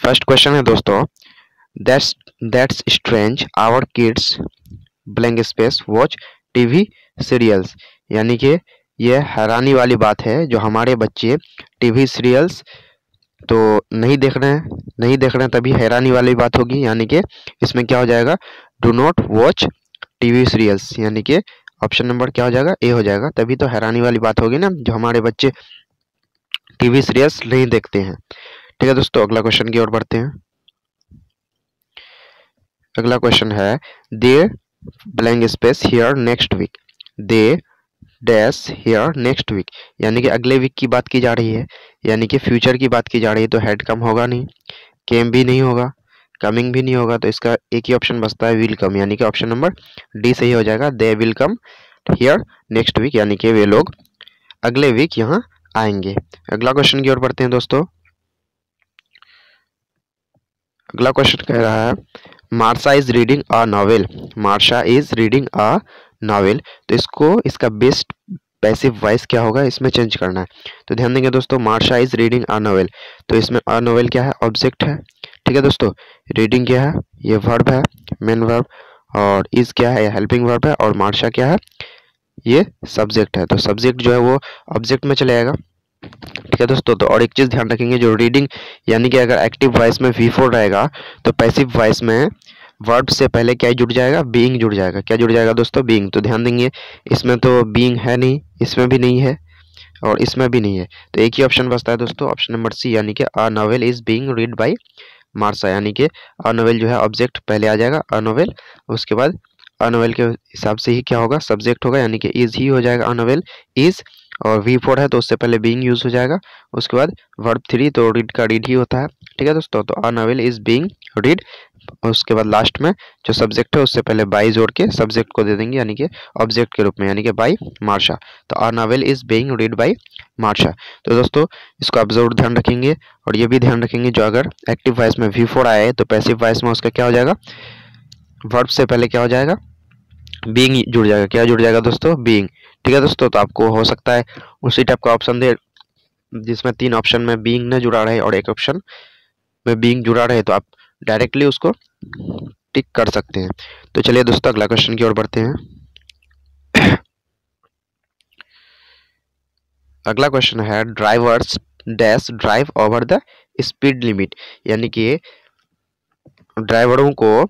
first question है दोस्तों that's that's strange our kids blank space watch TV serials यानी कि यह हैरानी वाली बात है जो हमारे बच्चे टीवी सीरियल्स तो नहीं देख रहे हैं नहीं देख रहे हैं तभी हैरानी वाली बात होगी यानी कि इसमें क्या हो जाएगा do not watch TV serials यानी कि ऑप्शन नंबर क्या हो जाएगा ए हो जाएगा तभी तो हैरानी वाली बात होगी ना जो हमारे बच्चे टीवी सीरियल्स नहीं देखते हैं ठीक है दोस्तों अगला क्वेश्चन की ओर बढ़ते हैं अगला क्वेश्चन है they blank space here next week they dash here next week यानी कि अगले वीक की बात की जा रही है यानी कि फ्यूचर की बात की जा रही है तो हेड कम होगा नहीं केम भी नहीं होगा कमिंग भी नहीं होगा तो इसका एक ही ऑप्शन बचता है विल कम यानी कि ऑप्शन नंबर डी सही हो जाएगा they will come here next week यानी कि वे लोग अगले वीक यहाँ आएंगे अगला क्वेश्चन की ओर पढ़ते हैं दोस्तों अगला क्वेश्चन कह रहा है Marsha is reading a novel Marsha is reading a novel तो इसको इसका बेस्ट पैसिव वॉइस क्या होगा इसमें चेंज करना है तो ध्यान देंगे दोस्तों Marsha is reading a novel तो इसमें अ नॉवेल क्या है ऑब्जेक्ट है ठीक है दोस्तों रीडिंग क्या है ये वर्ब है मेन वर्ब और इज क्या है हेल्पिंग वर्ब है और मार्शा क्या है ये सब्जेक्ट है तो सब्जेक्ट जो है वो ऑब्जेक्ट में चले जाएगा ठीक है दोस्तों तो और एक चीज़ ध्यान रखेंगे जो रीडिंग यानी कि अगर एक्टिव वॉइस में वी फोर रहेगा तो पैसिव वॉइस में वर्ब से पहले क्या जुड़ जाएगा बींग जुड़ जाएगा क्या जुड़ जाएगा दोस्तों बीइंग तो ध्यान देंगे इसमें तो बींग है नहीं इसमें भी नहीं है और इसमें भी नहीं है तो एक ही ऑप्शन बचता है दोस्तों ऑप्शन नंबर सी यानी कि a novel is being read by Marsha यानी कि अ नावल जो है ऑब्जेक्ट पहले आ जाएगा अ नावल उसके बाद अ नावल के हिसाब से ही क्या होगा सब्जेक्ट होगा यानी कि इज़ ही हो जाएगा अ नावल इज़ और वी फोर है तो उससे पहले बींग यूज हो जाएगा उसके बाद वर्ब थ्री तो रीड का रीड ही होता है ठीक है दोस्तों तो अनअवेल इज बींग रीड उसके बाद लास्ट में जो सब्जेक्ट है उससे पहले बाई जोड़ के सब्जेक्ट को दे देंगे यानी कि ऑब्जेक्ट के रूप में यानी कि बाई मार्शा तो आर novel is being read by Marsha तो दोस्तों इसको आप जरूर ध्यान रखेंगे और ये भी ध्यान रखेंगे जो अगर एक्टिव वॉइस में वी फोर आए तो पैसिव वॉइस में उसका क्या हो जाएगा वर्ब से पहले क्या हो जाएगा बींग जुड़ जाएगा क्या जुड़ जाएगा दोस्तों बींग ठीक है दोस्तों तो आपको हो सकता है उसी टाइप का ऑप्शन दे जिसमें तीन ऑप्शन में बींग न जुड़ा रहे और एक ऑप्शन में बींग जुड़ा रहे तो आप डायरेक्टली उसको टिक कर सकते हैं तो चलिए दोस्तों अगला क्वेश्चन की ओर बढ़ते हैं अगला क्वेश्चन है drivers dash drive over the speed limit यानी कि ड्राइवरों को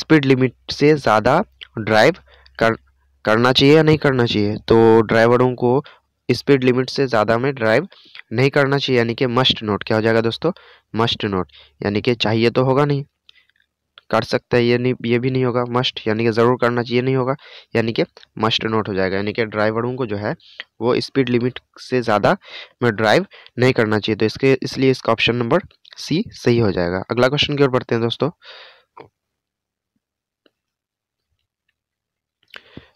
स्पीड लिमिट से ज़्यादा ड्राइव कर करना चाहिए या नहीं करना चाहिए तो ड्राइवरों को स्पीड लिमिट से ज़्यादा में ड्राइव नहीं करना चाहिए यानी कि मस्ट नोट क्या हो जाएगा दोस्तों मस्ट नोट यानी कि चाहिए तो होगा नहीं कर सकते हैं ये नहीं ये भी नहीं होगा मस्ट यानी कि ज़रूर करना चाहिए नहीं होगा यानी कि मस्ट नोट हो जाएगा यानी कि ड्राइवरों को जो है वो स्पीड लिमिट से ज़्यादा में ड्राइव नहीं करना चाहिए तो इसके इसलिए इसका ऑप्शन नंबर सी सही हो जाएगा अगला क्वेश्चन की ओर बढ़ते हैं दोस्तों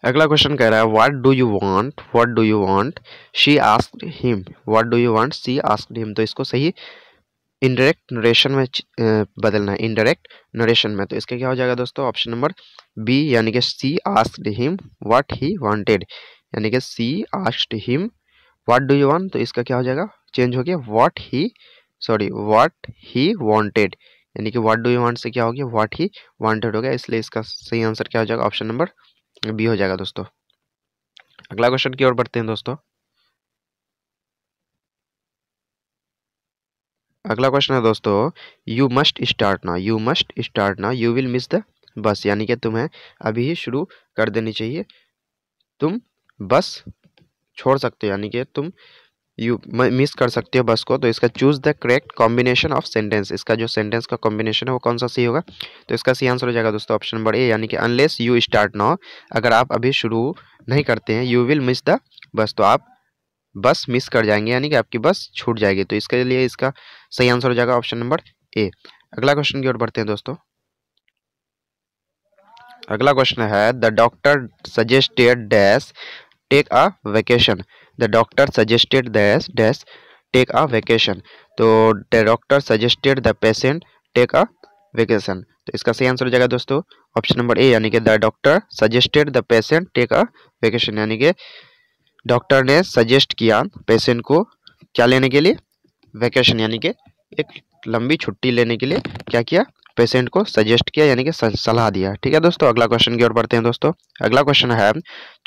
अगला क्वेश्चन कह रहा है what do you want what do you want she ask him what do you want she ask him तो इसको सही इनडायरेक्ट नरेशन में बदलना है इनडायरेक्ट नरेशन में तो, तो इसका क्या हो जाएगा दोस्तों ऑप्शन नंबर बी यानी कि she ask him what he wanted यानी कि she asked him what do you want तो इसका क्या हो जाएगा चेंज हो गया what he sorry what he wanted यानी कि what do you want say क्या हो गया व्हाट ही वांटेड हो गया इसलिए इसका सही आंसर क्या हो जाएगा ऑप्शन नंबर बी हो जाएगा दोस्तों अगला क्वेश्चन की ओर बढ़ते हैं दोस्तों अगला क्वेश्चन है दोस्तों you must start now you must start now you will miss the bus यानी कि तुम्हें अभी ही शुरू कर देनी चाहिए तुम बस छोड़ सकते हो यानी कि तुम यू मिस कर सकते हो बस को तो इसका choose the correct combination of sentence इसका जो सेंटेंस का कॉम्बिनेशन है वो कौन सा सी होगा तो इसका सी आंसर हो जाएगा दोस्तों ऑप्शन नंबर ए यानी कि अनलेस यू स्टार्ट नाउ अगर आप अभी शुरू नहीं करते हैं यू विल मिस द बस तो आप बस मिस कर जाएंगे यानी कि आपकी बस छूट जाएगी तो इसके लिए इसका सही आंसर हो जाएगा ऑप्शन नंबर ए अगला क्वेश्चन की ओर बढ़ते हैं दोस्तों अगला क्वेश्चन है the doctor suggested dash take a vacation the doctor suggested dash dash take a vacation तो the doctor suggested the patient take a vacation तो इसका सही आंसर हो जाएगा दोस्तों ऑप्शन नंबर ए यानी कि the doctor suggested the patient take a vacation यानी कि डॉक्टर ने सजेस्ट किया पेशेंट को क्या लेने के लिए वेकेशन यानी कि एक लंबी छुट्टी लेने के लिए क्या किया पेशेंट को सजेस्ट किया यानी कि सलाह दिया ठीक है दोस्तों अगला क्वेश्चन की ओर बढ़ते हैं दोस्तों अगला क्वेश्चन है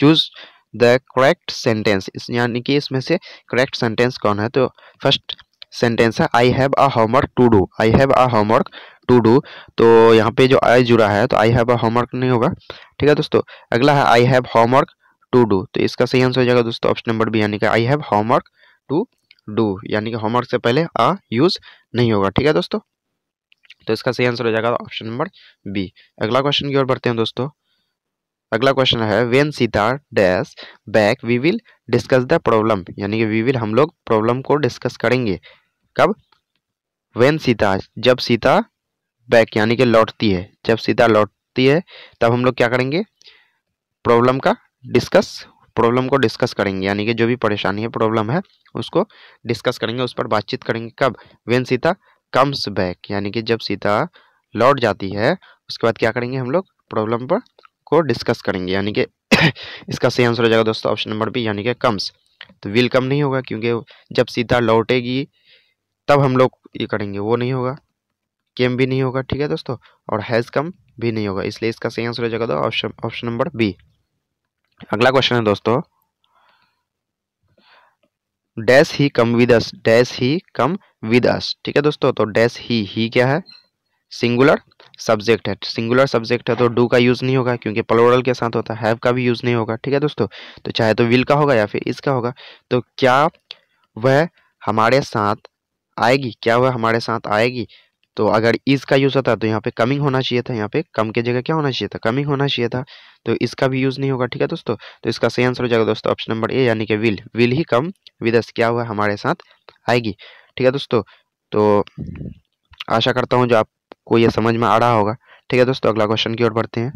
चूज द करेक्ट सेंटेंस यानी कि इसमें से करेक्ट सेंटेंस कौन है तो फर्स्ट सेंटेंस है I have a homework to do I have a homework to do तो यहाँ पे जो आई जुड़ा है तो आई हैव अ होमवर्क नहीं होगा ठीक है दोस्तों अगला है I have homework to do तो इसका सही आंसर हो जाएगा दोस्तों ऑप्शन नंबर बी यानी कि I have homework to do यानी कि होमवर्क से पहले आ यूज़ नहीं होगा ठीक है दोस्तों तो इसका सही आंसर हो जाएगा ऑप्शन नंबर बी अगला क्वेश्चन की ओर बढ़ते हैं दोस्तों अगला क्वेश्चन है when Sita dash back we will discuss the problem यानी कि वी विल हम लोग प्रॉब्लम को डिस्कस करेंगे कब वेन सीता जब सीता बैक यानी कि लौटती है जब सीता लौटती है तब हम लोग क्या करेंगे प्रॉब्लम का डिस्कस प्रॉब्लम को डिस्कस करेंगे यानी कि जो भी परेशानी है प्रॉब्लम है उसको डिस्कस करेंगे उस पर बातचीत करेंगे कब वेन सीता कम्स बैक यानी कि जब सीता लौट जाती है उसके बाद क्या करेंगे हम लोग प्रॉब्लम पर को डिस्कस करेंगे यानी कि इसका सही आंसर हो जाएगा दोस्तों ऑप्शन नंबर बी यानी कि कम्स तो विल कम नहीं होगा क्योंकि जब सीधा लौटेगी तब हम लोग ये करेंगे वो नहीं होगा केम भी नहीं होगा ठीक है दोस्तों और हैज़ कम भी नहीं होगा इसलिए इसका सही आंसर हो जाएगा ऑप्शन ऑप्शन नंबर बी अगला क्वेश्चन है दोस्तों dash he come with us dash he come with us ठीक है दोस्तों तो डैश ही ही क्या है सिंगुलर सब्जेक्ट है सिंगुलर सब्जेक्ट है तो डू का यूज़ नहीं होगा क्योंकि प्लोरल के साथ होता हैव का भी यूज़ नहीं होगा ठीक है दोस्तों तो चाहे तो विल का होगा या फिर इसका होगा तो क्या वह हमारे साथ आएगी क्या वह हमारे साथ आएगी तो अगर इसका यूज़ होता तो यहाँ पे कमिंग होना चाहिए था यहाँ पे कम की जगह क्या होना चाहिए था कमिंग होना चाहिए था तो इसका भी यूज़ नहीं होगा ठीक है दोस्तों तो इसका सही आंसर हो जाएगा दोस्तों ऑप्शन नंबर ए यानी कि विल विल ही कम विदस क्या हुआ हमारे साथ आएगी ठीक है दोस्तों तो आशा करता हूँ जो आप आपको यह समझ में आ रहा होगा ठीक है दोस्तों अगला क्वेश्चन की ओर बढ़ते हैं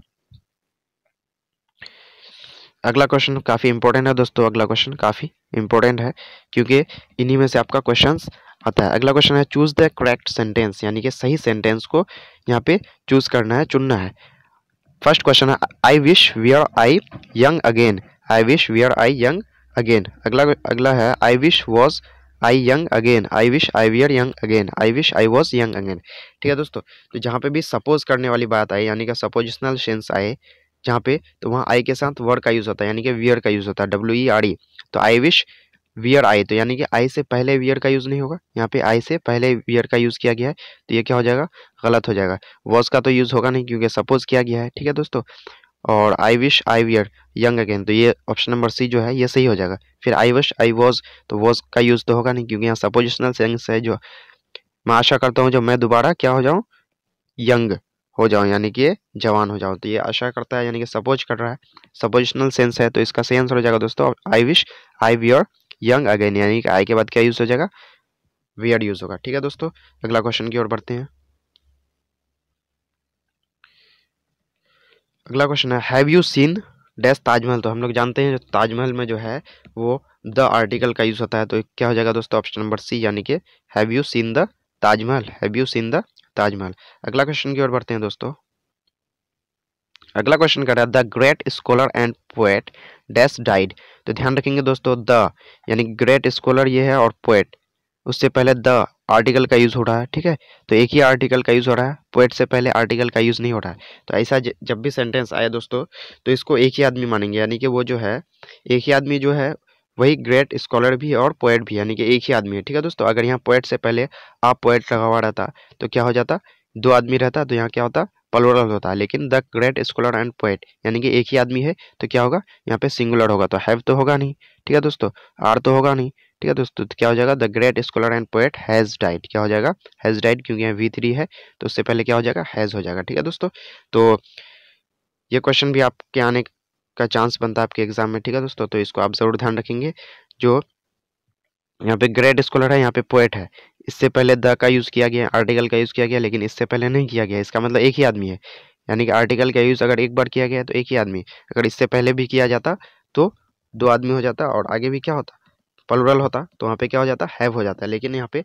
अगला क्वेश्चन काफ़ी इंपॉर्टेंट है दोस्तों अगला क्वेश्चन काफ़ी इंपॉर्टेंट है क्योंकि इन्हीं में से आपका क्वेश्चन आता है अगला क्वेश्चन है चूज़ द करेक्ट सेंटेंस यानी कि सही सेंटेंस को यहाँ पे चूज़ करना है चुनना है फर्स्ट क्वेश्चन है I wish we are I young again I wish we are I young again अगला अगला है I wish was I young again I wish I were young again I wish I was young again ठीक है दोस्तों तो जहाँ पे भी सपोज करने वाली बात आए यानी कि सपोजिशनल सेंस आए जहाँ पे तो वहाँ आई के साथ वर्ड का यूज़ होता है यानी कि वियर का यूज़ होता है डब्ल्यू ई आर ई तो आई विश वियर आई तो यानी कि आई से पहले वियर का यूज़ नहीं होगा यहाँ पे आई से पहले वियर का यूज़ किया गया है तो ये क्या हो जाएगा गलत हो जाएगा वॉज का तो यूज़ होगा नहीं क्योंकि सपोज किया गया है ठीक है दोस्तों और I wish I were young again तो ये ऑप्शन नंबर सी जो है ये सही हो जाएगा फिर आई विश आई वॉज तो वॉज का यूज़ तो होगा नहीं क्योंकि यहाँ सपोजिशनल सेंस है जो मैं आशा करता हूँ जो मैं दोबारा क्या हो जाऊँ यंग हो जाऊँ यानी कि जवान हो जाऊँ तो ये आशा करता है यानी कि सपोज कर रहा है सपोजिशनल सेंस है तो इसका सही आंसर हो जाएगा दोस्तों I wish I were young again यानी कि आई के बाद क्या यूज़ हो जाएगा वियर यूज़ होगा ठीक है दोस्तों अगला क्वेश्चन की ओर बढ़ते हैं अगला क्वेश्चन है have you seen dash Taj Mahal तो हम लोग जानते हैं ताजमहल में जो है वो द आर्टिकल का यूज़ होता है तो क्या हो जाएगा दोस्तों ऑप्शन नंबर सी यानी कि have you seen the Taj Mahal have you seen the Taj Mahal अगला क्वेश्चन की ओर बढ़ते हैं दोस्तों अगला क्वेश्चन कर रहा है the great scholar and poet dash died तो ध्यान रखेंगे दोस्तों द यानी ग्रेट स्कॉलर ये है और पोएट उससे पहले द आर्टिकल का यूज़ हो रहा है ठीक है तो एक ही आर्टिकल का यूज़ हो रहा है पोएट से पहले आर्टिकल का यूज़ नहीं हो रहा है तो ऐसा जब भी सेंटेंस आए दोस्तों तो इसको एक ही आदमी मानेंगे यानी कि वो जो है एक ही आदमी जो है वही ग्रेट स्कॉलर भी है और पोएट भी यानी कि एक ही आदमी है ठीक है दोस्तों अगर यहाँ पोएट से पहले आप पोएट लगा हुआ रहता तो क्या हो जाता दो आदमी रहता तो यहाँ क्या होता पलोरल होता है लेकिन the great scholar and poet यानी कि एक ही आदमी है तो क्या होगा यहाँ पे सिंगुलर होगा तो हैव तो होगा नहीं ठीक है दोस्तों आर तो होगा नहीं ठीक है दोस्तों तो क्या हो जाएगा the great scholar and poet has died क्या हो जाएगा हैज़ डाइड क्योंकि यहाँ वी थ्री है तो उससे पहले क्या हो जाएगा हैज़ हो जाएगा ठीक है दोस्तों तो ये क्वेश्चन भी आपके आने का चांस बनता है आपके एग्जाम में ठीक है दोस्तों तो इसको आप ज़रूर ध्यान रखेंगे जो यहाँ पे ग्रेट स्कॉलर है यहाँ पे पोएट है इससे पहले द का यूज़ किया गया आर्टिकल का यूज़ किया गया लेकिन इससे पहले नहीं किया गया इसका मतलब एक ही आदमी है यानी कि आर्टिकल का यूज़ अगर एक बार किया गया तो एक ही आदमी अगर इससे पहले भी किया जाता तो दो आदमी हो जाता और आगे भी क्या होता प्लूरल होता तो वहाँ पे क्या हो जाता हैव हो जाता है लेकिन यहाँ पे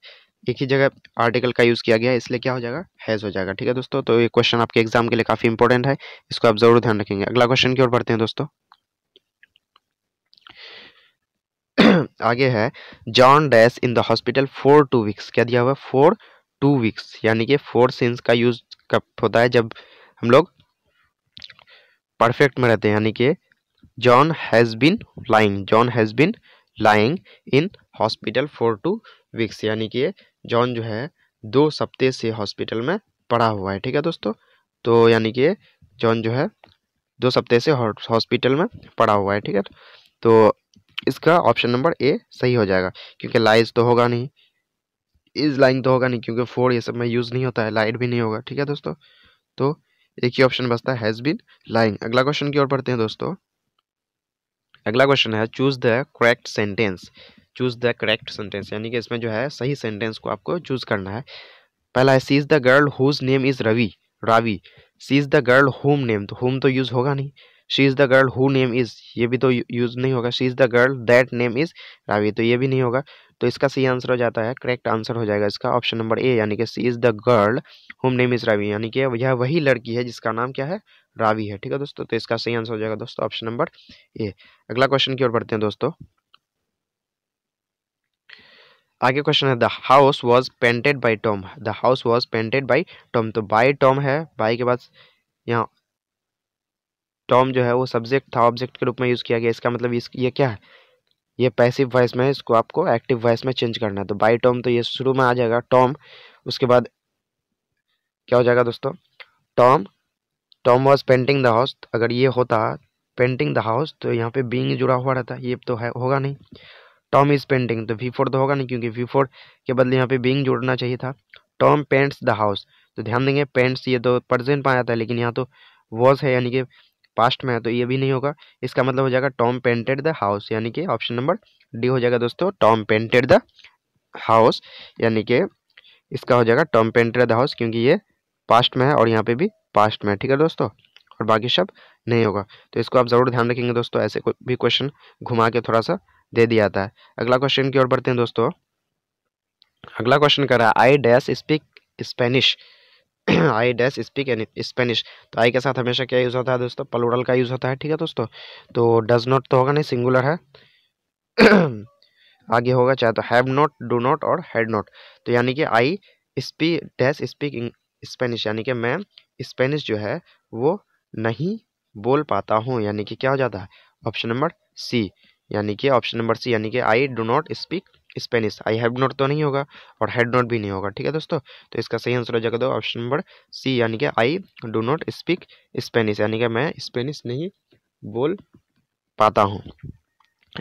एक ही जगह आर्टिकल का यूज़ किया गया है इसलिए क्या हो जाएगा हैज़ हो जाएगा ठीक है दोस्तों तो ये क्वेश्चन आपके एग्जाम के लिए काफ़ी इंपॉर्टेंट है इसको आप जरूर ध्यान रखेंगे अगला क्वेश्चन की ओर बढ़ते हैं दोस्तों आगे है John dash in the hospital for two weeks क्या दिया हुआ है फोर टू वीक्स यानी कि फोर सिंस का यूज कब होता है जब हम लोग परफेक्ट में रहते हैं यानी कि John has been lying John has been lying in hospital for two weeks यानी कि जॉन जो है दो सप्ते से हॉस्पिटल में पड़ा हुआ है ठीक है दोस्तों तो यानी कि जॉन जो है दो सप्ते से हॉस्पिटल में पड़ा हुआ है ठीक है तो इसका ऑप्शन नंबर ए सही हो जाएगा क्योंकि लाइज तो होगा नहीं इज लाइंग तो होगा नहीं क्योंकि फोर ये सब में यूज़ नहीं होता है लाइट भी नहीं होगा ठीक है दोस्तों तो एक ही ऑप्शन बचता हैज़ बीन लाइंग अगला क्वेश्चन की ओर पढ़ते हैं दोस्तों अगला क्वेश्चन है choose the correct sentence choose the correct sentence यानी कि इसमें जो है सही सेंटेंस को आपको चूज करना है पहला है she is the girl whose name is Ravi Raavi she's the girl whom name तो होम तो यूज़ होगा नहीं she is the girl who name is ये भी तो यूज़ नहीं होगा she is the girl that name is Raavi तो ये भी नहीं होगा तो इसका सही आंसर हो जाता है करेक्ट आंसर हो जाएगा इसका ऑप्शन नंबर ए यानी कि she is the girl whom name is Raavi यानी कि यह वही लड़की है जिसका नाम क्या है रावी है ठीक है दोस्तों तो इसका सही आंसर हो जाएगा दोस्तों ऑप्शन नंबर ए अगला क्वेश्चन की ओर बढ़ते हैं दोस्तों आगे क्वेश्चन है the house was painted by Tom the house was painted by Tom तो बाई टॉम है बाई के बाद यहाँ टॉम जो है वो सब्जेक्ट था ऑब्जेक्ट के रूप में यूज़ किया गया इसका मतलब इस ये क्या है ये पैसिव वॉइस में है इसको आपको एक्टिव वॉइस में चेंज करना है तो बाई टॉम तो ये शुरू में आ जाएगा टॉम उसके बाद क्या हो जाएगा दोस्तों Tom Tom was painting the house अगर ये होता पेंटिंग द हाउस तो यहाँ पे बींग जुड़ा हुआ रहता ये तो है होगा नहीं टॉम इज़ पेंटिंग तो वी फोर तो होगा नहीं क्योंकि वी फोर के बदले यहाँ पे बींग जुड़ना चाहिए था टॉम पेंट्स द हाउस तो ध्यान देंगे पेंट्स ये तो परसेंट में आया था लेकिन यहाँ तो वॉज है यानी कि पास्ट में है तो ये भी नहीं होगा इसका मतलब हो जाएगा टॉम पेंटेड द हाउस यानी कि ऑप्शन नंबर डी हो जाएगा दोस्तों टॉम पेंटेड द हाउस यानी कि इसका हो जाएगा टॉम पेंटेड द हाउस क्योंकि ये पास्ट में है और यहाँ पे भी पास्ट में है ठीक है दोस्तों और बाकी सब नहीं होगा तो इसको आप ज़रूर ध्यान रखेंगे दोस्तों ऐसे को भी क्वेश्चन घुमा के थोड़ा सा दे दिया जाता है अगला क्वेश्चन की ओर बढ़ते हैं दोस्तों अगला क्वेश्चन कर रहा है I dash speak Spanish I dash speak an Spanish तो आई के साथ हमेशा क्या यूज़ होता है दोस्तों पलोडल का यूज़ होता है ठीक है दोस्तों तो डज नॉट तो होगा नहीं सिंगुलर है आगे होगा चाहे तो हैव नॉट डू नॉट और हैड नॉट तो यानी कि I spe dash speak Spanish यानी कि मैं स्पेनिश जो है वो नहीं बोल पाता हूँ यानी कि क्या हो जाता है ऑप्शन नंबर सी यानी कि ऑप्शन नंबर सी यानी कि I do not speak Spanish I have not तो नहीं होगा और हैड नॉट भी नहीं होगा ठीक है दोस्तों तो इसका सही आंसर हो जाएगा दो ऑप्शन नंबर सी यानी कि I do not speak Spanish यानी कि मैं स्पेनिश नहीं बोल पाता हूँ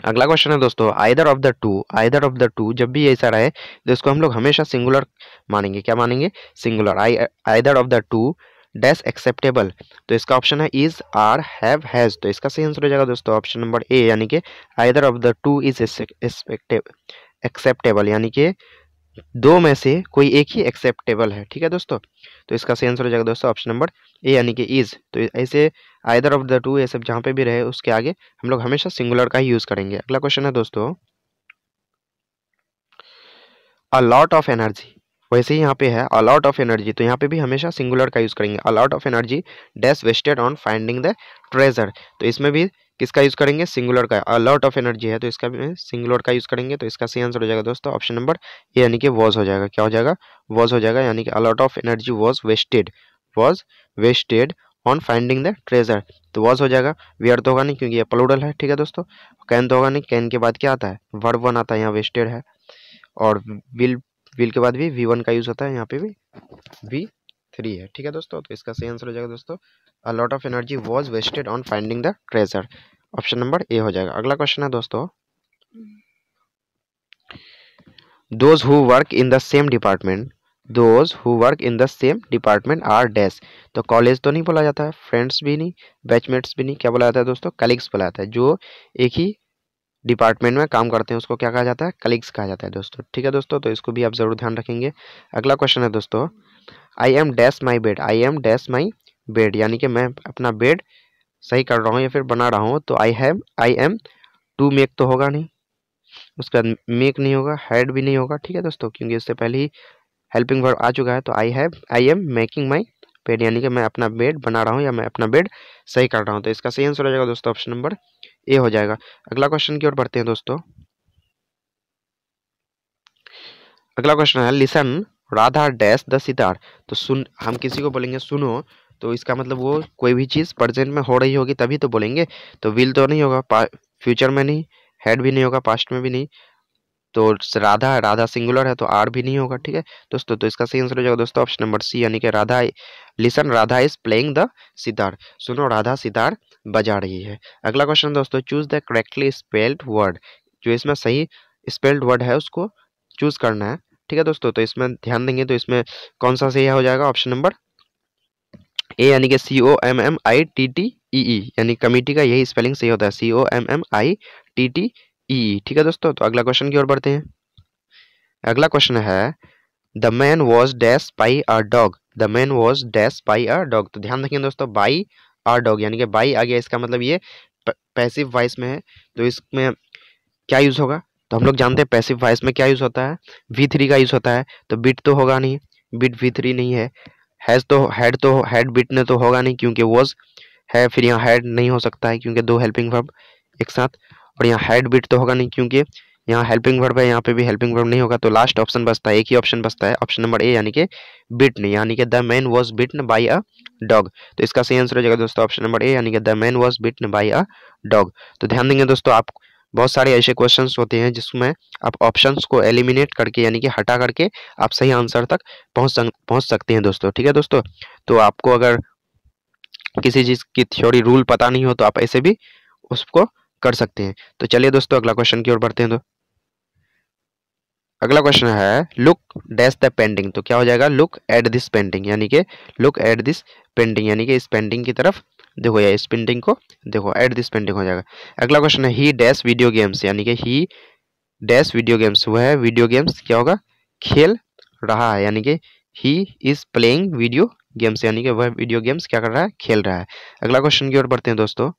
अगला क्वेश्चन है दोस्तों either of the two either of the two जब भी ऐसा रहे तो इसको हम लोग हमेशा सिंगुलर मानेंगे क्या मानेंगे singular I either of the two dash acceptable तो इसका ऑप्शन है इज आर हैव हैज तो इसका सही आंसर हो जाएगा दोस्तों ऑप्शन नंबर ए यानी कि either of the two is expectable acceptable यानी कि दो में से कोई एक ही एक्सेप्टेबल है ठीक है दोस्तों तो इसका सही आंसर हो जाएगा दोस्तों ऑप्शन नंबर ए यानी कि इज तो ऐसे आइदर ऑफ द टू ये सब जहाँ पे भी रहे उसके आगे हम लोग हमेशा सिंगुलर का ही यूज़ करेंगे अगला क्वेश्चन है दोस्तों अ लॉट ऑफ एनर्जी वैसे ही यहाँ पे है अलॉट ऑफ एनर्जी तो यहाँ पे भी हमेशा सिंगुलर का यूज़ करेंगे a lot of energy dash wasted on finding the treasure तो इसमें भी किसका यूज़ करेंगे सिंगुलर का अलॉट ऑफ एनर्जी है तो इसका भी सिंगुलर का यूज़ करेंगे तो इसका सही आंसर हो जाएगा दोस्तों ऑप्शन नंबर ए यानी कि वॉज हो जाएगा क्या हो जाएगा वॉज हो जाएगा यानी कि a lot of energy was wasted was wasted on finding the treasure तो वॉज हो जाएगा वियर तो होगा नहीं क्योंकि ये प्लूरल है ठीक है दोस्तों कैन तो होगा नहीं कैन के बाद क्या आता है वर्ड वन आता है यहाँ वेस्टेड है और विल विल के बाद भी वी वन का यूज़ होता है यहाँ पे भी वी थ्री है ठीक है दोस्तों तो इसका सही आंसर हो जाएगा दोस्तों a lot of energy was wasted on finding the treasure option number A हो जाएगा अगला क्वेश्चन है दोस्तों those who work in the same department those who work in the same department are dash तो college तो नहीं बोला जाता है फ्रेंड्स भी नहीं बैचमेट्स भी नहीं क्या बोला जाता है दोस्तों कलीग्स बोला जाता है जो एक ही डिपार्टमेंट में काम करते हैं उसको क्या कहा जाता है कलीग्स कहा जाता है दोस्तों ठीक है दोस्तों तो इसको भी आप ज़रूर ध्यान रखेंगे अगला क्वेश्चन है दोस्तों I am dash my bed I am dash my bed यानी कि मैं अपना बेड सही कर रहा हूँ या फिर बना रहा हूँ तो I have I am to make तो होगा नहीं उसके बाद मेक नहीं होगा हैड भी नहीं होगा ठीक है दोस्तों क्योंकि इससे पहले ही हेल्पिंग वर्ब आ चुका है तो I have I am making my bed यानी कि मैं अपना बेड बना रहा हूँ या मैं अपना बेड सही कर रहा हूँ तो इसका सही आंसर हो जाएगा दोस्तों ऑप्शन नंबर ए हो जाएगा अगला क्वेश्चन की ओर बढ़ते हैं दोस्तों अगला क्वेश्चन है listen Radha dash the sitar तो सुन हम किसी को बोलेंगे सुनो तो इसका मतलब वो कोई भी चीज़ प्रेजेंट में हो रही होगी तभी तो बोलेंगे तो विल तो नहीं होगा फ्यूचर में नहीं हेड भी नहीं होगा पास्ट में भी नहीं तो राधा राधा सिंगुलर है तो आर भी नहीं होगा ठीक है दोस्तों तो इसका सही आंसर हो जाएगा दोस्तों ऑप्शन नंबर सी यानी कि Radha listen Radha is playing the sitar सुनो राधा सितार बजा रही है अगला क्वेश्चन दोस्तों choose the correctly spelled word जो इसमें सही स्पेल्ड वर्ड है उसको चूज करना है ठीक है दोस्तों तो इसमें ध्यान देंगे तो इसमें कौन सा सही हो जाएगा ऑप्शन नंबर ए यानी कि C O M M I T T E E यानी कमेटी का यही स्पेलिंग सही होता है C O M M I T T E E ठीक है दोस्तों तो अगला क्वेश्चन की ओर बढ़ते हैं अगला क्वेश्चन है the man was dash by a dog the man was dash by a dog तो ध्यान रखें दोस्तों बाई अ डॉग यानी कि बाई आ गया इसका मतलब ये पैसिव वॉइस में है तो इसमें क्या यूज़ होगा तो हम लोग जानते हैं पैसिव वॉइस में क्या यूज़ होता है वी थ्री का यूज़ होता है तो बिट तो होगा नहीं बिट वी थ्री नहीं है हैज तो हेड तो हेड बिट ने तो होगा नहीं क्योंकि वॉज है फिर यहाँ हेड नहीं हो सकता है क्योंकि दो हेल्पिंग वर्ब एक साथ और यहाँ हेड बिट तो होगा नहीं क्योंकि यहाँ हेल्पिंग वर्ब है यहाँ पे भी हेल्पिंग वर्ब नहीं होगा तो लास्ट ऑप्शन बचता है एक ही ऑप्शन बचता है ऑप्शन नंबर ए यानी कि बिटन यानी कि the man was bitten by a dog तो इसका सही आंसर हो जाएगा दोस्तों ऑप्शन नंबर ए यानी कि the man was bitten by a dog तो ध्यान देंगे दोस्तों आप बहुत सारे ऐसे क्वेश्चंस होते हैं जिसमें आप ऑप्शंस को एलिमिनेट करके यानी कि हटा करके आप सही आंसर तक पहुंच सक, पहुंच सकते हैं दोस्तों ठीक है दोस्तों तो आपको अगर किसी चीज़ की थ्योरी रूल पता नहीं हो तो आप ऐसे भी उसको कर सकते हैं तो चलिए दोस्तों अगला क्वेश्चन की ओर बढ़ते हैं तो अगला क्वेश्चन है लुक डैश द पेंटिंग तो क्या हो जाएगा लुक एट दिस पेंटिंग यानी कि लुक एट दिस पेंटिंग यानी कि इस पेंटिंग की तरफ देखो यार इस पेंटिंग को देखो एट दिस पेंटिंग हो जाएगा अगला क्वेश्चन है ही डैश वीडियो गेम्स यानी कि ही डैश वीडियो गेम्स वह है वीडियो गेम्स क्या होगा खेल रहा है यानी कि he is playing video games यानी कि वह वीडियो गेम्स क्या कर रहा है खेल रहा है अगला क्वेश्चन की ओर बढ़ते हैं दोस्तों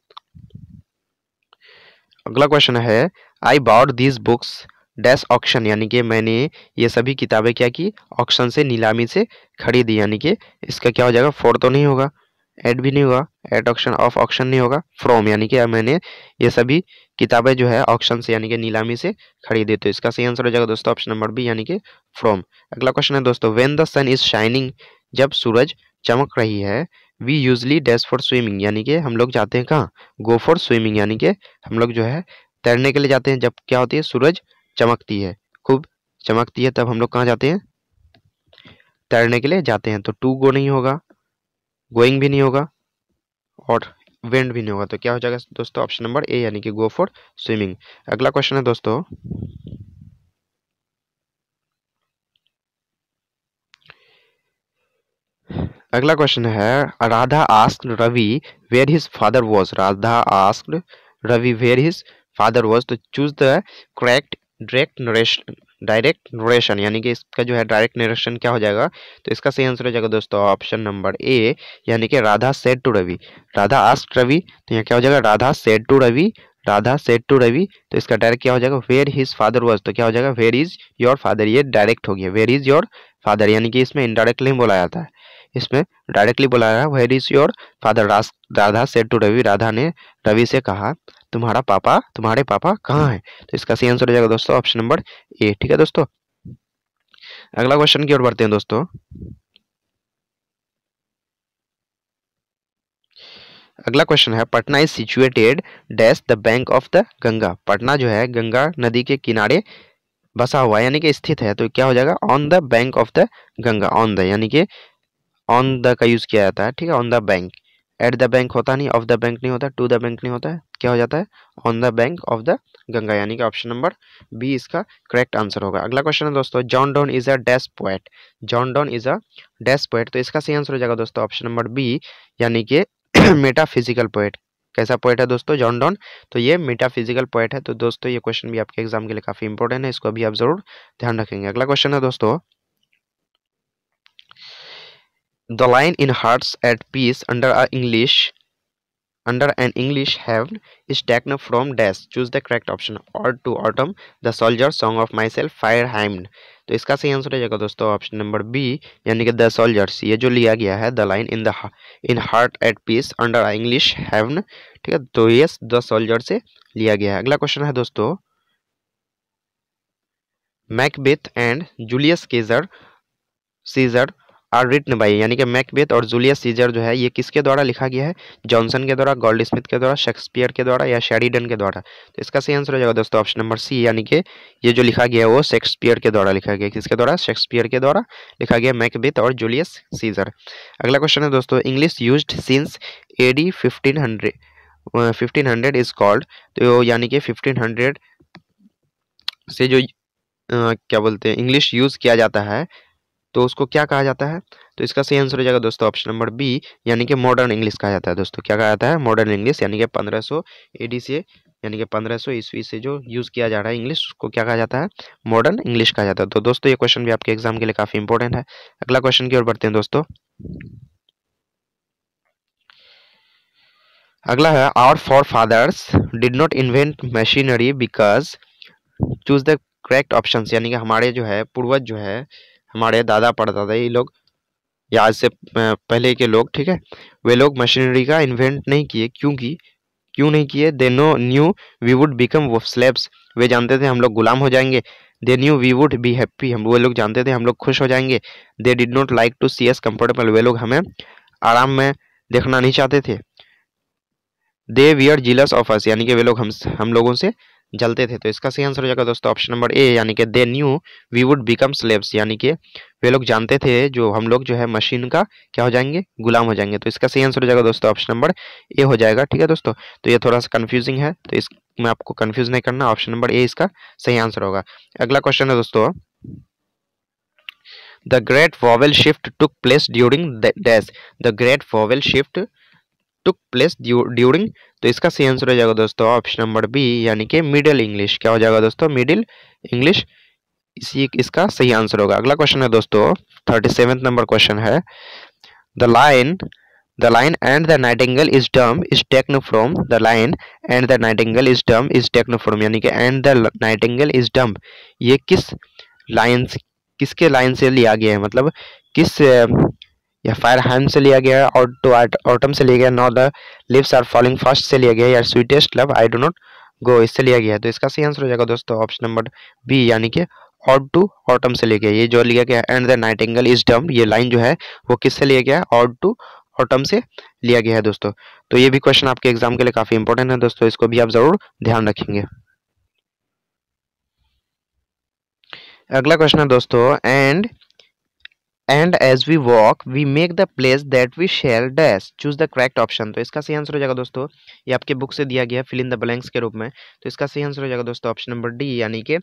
अगला क्वेश्चन है I bought this books dash auction यानी कि मैंने ये सभी किताबें क्या की ऑक्शन से नीलामी से खरीदी यानी कि इसका क्या हो जाएगा फोर तो नहीं होगा ऐड भी नहीं हुआ एड ऑक्शन ऑफ ऑक्शन नहीं होगा फ्रॉम यानी कि मैंने ये सभी किताबें जो है ऑक्शन से यानी कि नीलामी से खरीदी तो इसका सही आंसर हो जाएगा दोस्तों ऑप्शन नंबर बी यानी कि फ्रॉम अगला क्वेश्चन है दोस्तों when the sun is shining जब सूरज चमक रही है we usually dash for swimming यानी कि हम लोग जाते हैं कहाँ गो फॉर स्विमिंग यानी कि हम लोग जो है तैरने के लिए जाते हैं जब क्या होती है सूरज चमकती है खूब चमकती है तब हम लोग कहाँ जाते हैं तैरने के लिए जाते हैं तो टू गो नहीं होगा गोइंग भी नहीं होगा और वेंड भी नहीं होगा तो क्या हो जाएगा दोस्तों ऑप्शन नंबर ए यानी कि गो फॉर स्विमिंग अगला क्वेश्चन है दोस्तों अगला क्वेश्चन है Radha ask Ravi where his father was Radha ask Ravi where his father was तो choose the correct direct narration direct narration यानी कि इसका जो है डायरेक्ट नरेशन क्या हो जाएगा तो इसका सही आंसर हो जाएगा दोस्तों ऑप्शन नंबर ए यानी कि Radha said to Ravi Radha asked Ravi तो यहाँ क्या हो जाएगा Radha said to Ravi Radha said to Ravi तो इसका डायरेक्ट क्या हो जाएगा वेयर हिज फादर वॉज तो क्या हो जाएगा वेयर इज योर फादर ये डायरेक्ट हो गया वेयर इज योर फादर यानी कि इसमें इनडायरेक्टली बोला जाता है इसमें डायरेक्टली बोला रहा where is your father Radha said to Ravi Radha ने रवि से कहा तुम्हारा पापा तुम्हारे पापा कहाँ है तो इसका सही आंसर हो जाएगा दोस्तों ऑप्शन नंबर ए ठीक है दोस्तों अगला क्वेश्चन की ओर बढ़ते हैं दोस्तों अगला क्वेश्चन है Patna is situated dash the bank of the Ganga Patna जो है गंगा नदी के किनारे बसा हुआ यानी कि स्थित है तो क्या हो जाएगा on the bank of the Ganga on the यानी कि ऑन द का यूज़ किया जाता है ठीक है on the bank at the bank होता नहीं ऑफ द बैंक नहीं होता टू द बैंक नहीं होता है क्या हो जाता है on the bank of the Ganga यानी कि ऑप्शन नंबर बी इसका करेक्ट आंसर होगा अगला क्वेश्चन है दोस्तों John Donne is a dash poet John Donne is a dash poet तो इसका सही आंसर हो जाएगा दोस्तों ऑप्शन नंबर बी यानी कि मेटाफिजिकल पोएट कैसा पोएट है दोस्तों जॉन डॉन तो ये मेटाफिजिकल पोएट है तो दोस्तों ये क्वेश्चन भी आपके एग्जाम के लिए काफी इंपॉर्टेंट है इसको भी आप जरूर ध्यान रखेंगे अगला क्वेश्चन है दोस्तों The lion in hearts at peace under a English under an English heaven is taken from dash choose the correct option or to autumn the soldier song of myself fire hymn तो इसका सही answer हो जाएगा दोस्तों option number B यानी कि the soldiers ये जो लिया गया है the line in the in heart at peace under English heaven ठीक है तो ये द सोल्जर से लिया गया है अगला क्वेश्चन है दोस्तों Macbeth and Julius Caesar Caesar are written by यानी कि मैकबेथ और जूलियस सीजर जो है ये किसके द्वारा लिखा गया है जॉनसन के द्वारा गोल्ड स्मिथ के द्वारा शेक्सपियर के द्वारा या शेरिडन के द्वारा तो इसका सही आंसर हो जाएगा दोस्तों ऑप्शन नंबर सी यानी कि ये जो लिखा गया है वो शेक्सपियर के द्वारा लिखा गया किसके द्वारा शेक्सपियर के द्वारा लिखा गया मैकबेथ और जूलियस सीजर अगला क्वेश्चन है दोस्तों English use since A D fifteen hundred fifteen hundred is called तो यानी कि फिफ्टीन हंड्रेड से जो क्या बोलते हैं इंग्लिश यूज़ किया जाता है तो उसको क्या कहा जाता है तो इसका सही आंसर हो जाएगा दोस्तों ऑप्शन नंबर बी यानी कि मॉडर्न इंग्लिश कहा जाता है दोस्तों क्या कहा जाता है मॉडर्न इंग्लिश यानी कि पंद्रह सौ से यानी कि पंद्रह सौ ईस्वी से जो यूज़ किया जा रहा है इंग्लिश उसको क्या कहा जाता है मॉडर्न इंग्लिश कहा जाता है तो दोस्तों ये क्वेश्चन भी आपके एग्जाम के लिए काफ़ी इंपॉर्टेंट है अगला क्वेश्चन की ओर बढ़ते हैं दोस्तों अगला है our forefathers did not invent machinery because choose the correct option यानी कि हमारे जो है पूर्वज जो है हमारे दादा परदादा ये लोग या आज से पहले के लोग ठीक है वे लोग मशीनरी का इन्वेंट नहीं किए क्योंकि क्यों नहीं किए they know knew we would become वो स्लेब्स वे जानते थे हम लोग गुलाम हो जाएंगे they knew we would be happy हम वे लोग जानते थे हम लोग खुश हो जाएंगे they did not like to see us comfortable वे लोग हमें आराम में देखना नहीं चाहते थे they we are jealous of us यानी कि वे लोग हम हम लोगों से जलते थे तो इसका सही आंसर हो जाएगा दोस्तों ऑप्शन नंबर ए यानी कि they knew we would become slaves यानी कि वे लोग जानते थे जो हम लोग जो है मशीन का क्या हो जाएंगे गुलाम हो जाएंगे तो इसका सही आंसर हो जाएगा दोस्तों ऑप्शन नंबर ए हो जाएगा ठीक है दोस्तों तो ये थोड़ा सा कन्फ्यूजिंग है तो इसमें आपको कन्फ्यूज नहीं करना ऑप्शन नंबर ए इसका सही आंसर होगा अगला क्वेश्चन है दोस्तों the great vowel shift took place during the dash the great vowel shift took place du तो इसका सही आंसर हो जाएगा दोस्तों ऑप्शन नंबर बी यानी कि मिडिल इंग्लिश क्या हो जाएगा दोस्तों मिडिल इंग्लिश इसी इसका सही आंसर होगा अगला क्वेश्चन है दोस्तों थर्टी सेवेंथ नंबर क्वेश्चन है the line the line and the nightingale is dumb is taken from the line and the nightingale is dumb is taken from यानी कि and the nightingale is dumb ये किस line किसके line से लिया गया है मतलब किस या फायर हैम से लिया गया है और टू ऑटम से लिया गया no the lips are falling first से लिया गया यार sweetest love I do not go इससे लिया गया तो इसका सही आंसर हो जाएगा दोस्तों ऑप्शन नंबर बी यानी कि ऑड टू ऑटम से लिया गया ये जो लिया गया and the nightingale is dumb ये लाइन जो है वो किससे लिया गया ऑड टू ऑटम से लिया गया है दोस्तों तो ये भी क्वेश्चन आपके एग्जाम के लिए काफी इंपॉर्टेंट है दोस्तों इसको भी आप जरूर ध्यान रखेंगे अगला क्वेश्चन है दोस्तों and and as we walk we make the place that we shall dash choose the correct option तो इसका सही आंसर हो जाएगा दोस्तों ये आपके बुक से दिया गया फिल इन द ब्लैंक्स के रूप में तो इसका सही आंसर हो जाएगा दोस्तों ऑप्शन नंबर डी यानी कि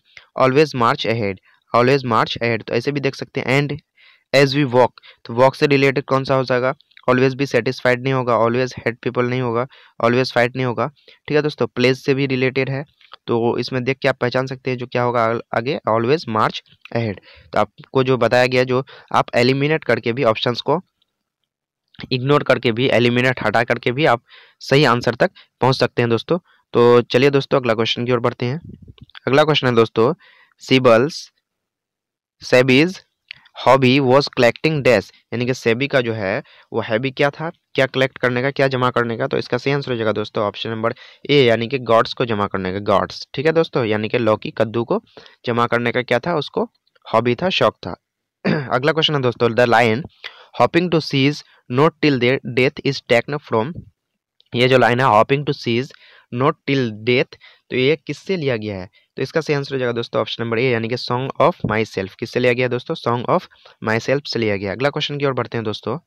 always march ahead always march ahead तो ऐसे भी देख सकते हैं एंड एज वी वॉक तो वॉक से रिलेटेड कौन सा हो जाएगा ऑलवेज भी सेटिस्फाइड नहीं होगा ऑलवेज हेड पीपल नहीं होगा ऑलवेज फाइट नहीं होगा ठीक है दोस्तों प्लेस से भी रिलेटेड है तो इसमें देख के आप पहचान सकते हैं जो क्या होगा आगे ऑलवेज मार्च अहेड तो आपको जो बताया गया जो आप एलिमिनेट करके भी ऑप्शंस को इग्नोर करके भी एलिमिनेट हटा करके भी आप सही आंसर तक पहुंच सकते हैं दोस्तों तो चलिए दोस्तों अगला क्वेश्चन की ओर बढ़ते हैं अगला क्वेश्चन है दोस्तों Sybil's Sebi's hobby was collecting dash यानी कि सेबी का जो है वो हैबी क्या था क्या कलेक्ट करने का क्या जमा करने का तो इसका सही आंसर हो जाएगा दोस्तों ऑप्शन नंबर ए यानी कि गॉड्स को जमा करने का गॉड्स ठीक है दोस्तों यानी कि लौकी कद्दू को जमा करने का क्या था उसको हॉबी था शौक था अगला क्वेश्चन है दोस्तों the line hoping to cease not till death is taken from ये जो लाइन है hoping to cease not till death तो ये किससे लिया गया है तो इसका सही आंसर हो जाएगा दोस्तों ऑप्शन नंबर ए यानी कि सॉन्ग ऑफ माई सेल्फ किससे लिया गया दोस्तों सॉन्ग ऑफ माई सेल्फ से लिया गया अगला क्वेश्चन की ओर बढ़ते हैं दोस्तों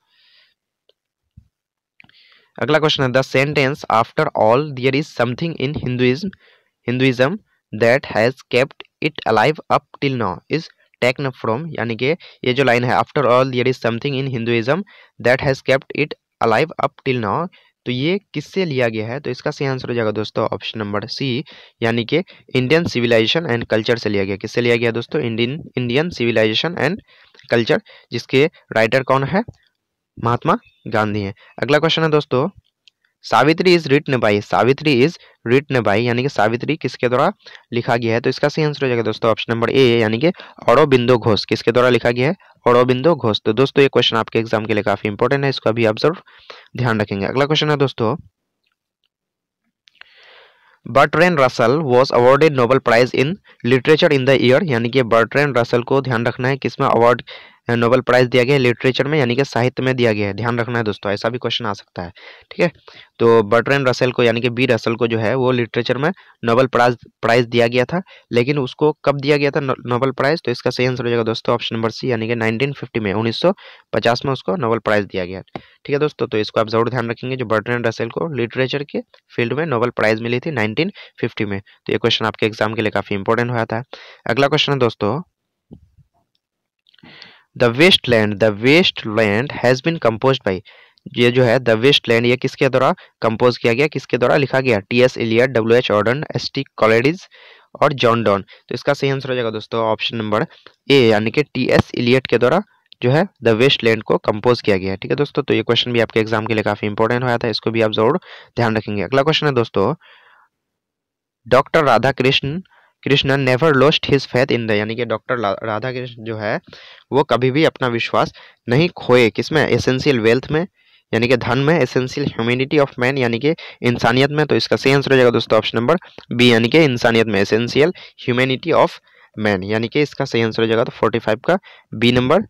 अगला क्वेश्चन है the sentence after all there is something in Hinduism Hinduism that has kept it alive up till now is taken from यानी कि ये जो लाइन है after all there is something in Hinduism that has kept it alive up till now तो ये किससे लिया गया है तो इसका सही आंसर हो जाएगा दोस्तों ऑप्शन नंबर सी यानी कि इंडियन सिविलाइजेशन एंड कल्चर से लिया गया किससे लिया गया दोस्तों Indian Indian civilisation and culture जिसके राइटर कौन है महात्मा गांधी है अगला क्वेश्चन है दोस्तों Savitri is written by Savitri is written by यानी कि सावित्री किसके द्वारा लिखा गया है तो इसका सही आंसर हो जाएगा दोस्तों ऑप्शन नंबर ए यानी कि औरबिंदो घोष किसके द्वारा लिखा गया है अड़ोबिंदो घोष तो दोस्तों ये क्वेश्चन आपके एग्जाम के लिए काफी इंपॉर्टेंट है इसका भी आप जरूर ध्यान रखेंगे अगला क्वेश्चन है दोस्तों Bertrand Russell was awarded Nobel prize in literature in the year यानी कि बर्ट्रेन रसल को ध्यान रखना है किसमें अवार्ड नोबेल प्राइज़ दिया गया है लिटरेचर में यानी कि साहित्य में दिया गया है ध्यान रखना है दोस्तों ऐसा भी क्वेश्चन आ सकता है ठीक है तो बर्ट्रेन रसेल को यानी कि बी रसेल को जो है वो लिटरेचर में नोबेल प्राइज प्राइज़ दिया गया था लेकिन उसको कब दिया गया था नोबेल प्राइज़ तो इसका सही आंसर हो जाएगा दोस्तों ऑप्शन नंबर सी यानी कि नाइनटीन में उन्नीस में उसको नोबेल प्राइज़ दिया गया ठीक है दोस्तों तो इसको आप ज़रूर ध्यान रखेंगे जो बर्ट्रेन रसेल को लिटरेचर के फील्ड में नोबेल प्राइज़ मिली थी नाइनटीन में तो ये क्वेश्चन आपके एग्जाम के लिए काफ़ी इंपॉर्टेंट हुआ था अगला क्वेश्चन है दोस्तों the waste land the waste land has been compose by ये जो है द वेस्ट लैंड यह किसके द्वारा कंपोज किया गया किसके द्वारा लिखा गया T S Eliot W H Auden S T Coleridge और जॉन डॉन तो इसका सही आंसर हो जाएगा दोस्तों ऑप्शन नंबर ए यानी कि टी एस इलियट के द्वारा जो है द वेस्ट लैंड को कंपोज किया गया ठीक है दोस्तों तो ये क्वेश्चन भी आपके एग्जाम के लिए काफी इंपॉर्टेंट होया था इसको भी आप जरूर ध्यान रखेंगे अगला क्वेश्चन है दोस्तों doctor Radha Krishna Krishna never lost his faith in the यानी कि डॉक्टर राधा कृष्ण जो है वो कभी भी अपना विश्वास नहीं खोए किसमें एसेंशियल वेल्थ में यानी कि धन में एसेंशियल ह्यूमिनिटी ऑफ मैन यानी कि इंसानियत में तो इसका सही आंसर हो जाएगा दोस्तों ऑप्शन नंबर बी यानी कि इंसानियत में एसेंशियल ह्यूमिनिटी ऑफ मैन यानी कि इसका सही आंसर हो जाएगा तो फोर्टी फाइव का बी नंबर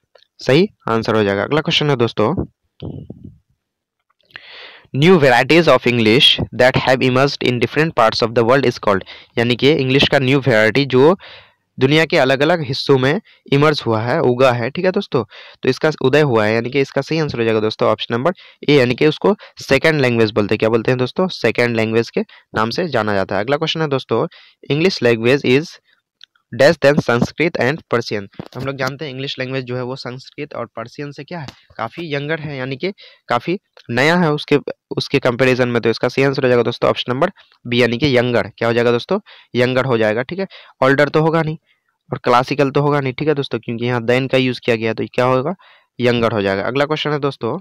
सही आंसर हो जाएगा अगला क्वेश्चन है दोस्तों new varieties of English that have emerged in different parts of the world is called यानी कि इंग्लिश का न्यू वेराइटी जो दुनिया के अलग अलग हिस्सों में इमर्ज हुआ है उगा है ठीक है दोस्तों तो इसका उदय हुआ है यानी कि इसका सही आंसर हो जाएगा दोस्तों ऑप्शन नंबर ए यानी कि उसको सेकेंड लैंग्वेज बोलते हैं क्या बोलते हैं दोस्तों सेकेंड लैंग्वेज के नाम से जाना जाता है अगला क्वेश्चन है दोस्तों English language is dash than Sanskrit and Persian हम लोग जानते हैं इंग्लिश लैंग्वेज जो है वो संस्कृत और पर्शियन से क्या है काफ़ी यंगर है यानी कि काफ़ी नया है उसके उसके कंपैरिजन में तो इसका सही आंसर हो जाएगा दोस्तों ऑप्शन नंबर बी यानी कि यंगर क्या हो जाएगा दोस्तों यंगर हो जाएगा ठीक है ऑल्डर तो होगा नहीं और क्लासिकल तो होगा नहीं ठीक है दोस्तों क्योंकि यहाँ दैन का यूज़ किया गया तो क्या होगा यंगर हो जाएगा अगला क्वेश्चन है दोस्तों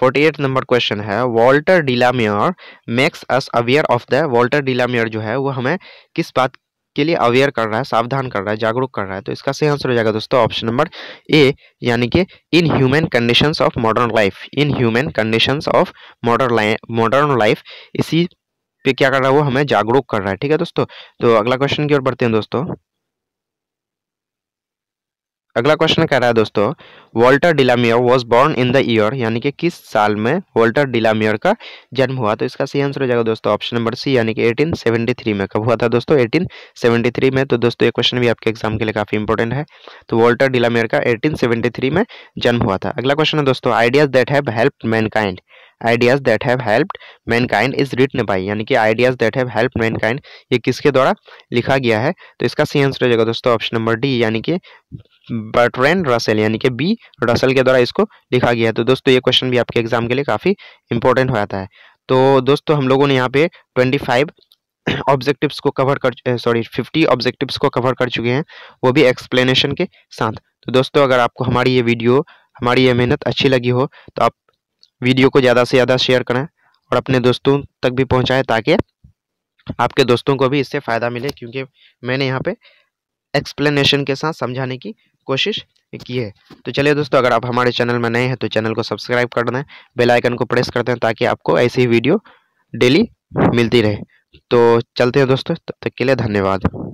फोर्टी एट नंबर क्वेश्चन है Walter de la Mare makes us aware of the Walter de la Mare जो है वो हमें किस बात के लिए अवेयर कर रहा है सावधान कर रहा है जागरूक कर रहा है तो इसका सही आंसर हो जाएगा दोस्तों ऑप्शन नंबर ए यानी कि in human condition of modern life in human condition of modern modern life इसी पे क्या कर रहा है वो हमें जागरूक कर रहा है ठीक है दोस्तों तो अगला क्वेश्चन की ओर बढ़ते हैं दोस्तों अगला क्वेश्चन कह रहा है दोस्तों Walter de la Mare was born in the year यानी कि किस साल में वॉल्टर डिलामियर का जन्म हुआ तो इसका सही आंसर हो जाएगा दोस्तों ऑप्शन नंबर सी यानी कि 1873 में कब हुआ था दोस्तों 1873 में तो दोस्तों ये क्वेश्चन भी आपके एग्जाम के लिए काफ़ी इंपॉर्टेंट है तो वॉल्टर डिलामियर का एटीन में जन्म हुआ था अगला क्वेश्चन है दोस्तों ideas that have help mankind ideas that have mankind is written by यानी कि ideas that have help kind ये किसके द्वारा लिखा गया है तो इसका सही आंसर हो जाएगा दोस्तों ऑप्शन नंबर डी यानी कि बर्ट्रैन रसल यानी कि बी रसल के द्वारा इसको लिखा गया तो दोस्तों ये क्वेश्चन भी आपके एग्जाम के लिए काफ़ी इंपॉर्टेंट हो जाता है तो दोस्तों हम लोगों ने यहाँ पे ट्वेंटी फाइव ऑब्जेक्टिव्स को कवर कर सॉरी फिफ्टी ऑब्जेक्टिव्स को कवर कर चुके हैं वो भी एक्सप्लेनेशन के साथ तो दोस्तों अगर आपको हमारी ये वीडियो हमारी ये मेहनत अच्छी लगी हो तो आप वीडियो को ज़्यादा से ज़्यादा शेयर करें और अपने दोस्तों तक भी पहुँचाएँ ताकि आपके दोस्तों को भी इससे फ़ायदा मिले क्योंकि मैंने यहाँ पे एक्सप्लेनेशन के साथ समझाने की कोशिश की है तो चलिए दोस्तों अगर आप हमारे चैनल में नए हैं तो चैनल को सब्सक्राइब कर दें बेलाइकन को प्रेस कर दें ताकि आपको ऐसी वीडियो डेली मिलती रहे तो चलते हैं दोस्तों तब तक के लिए धन्यवाद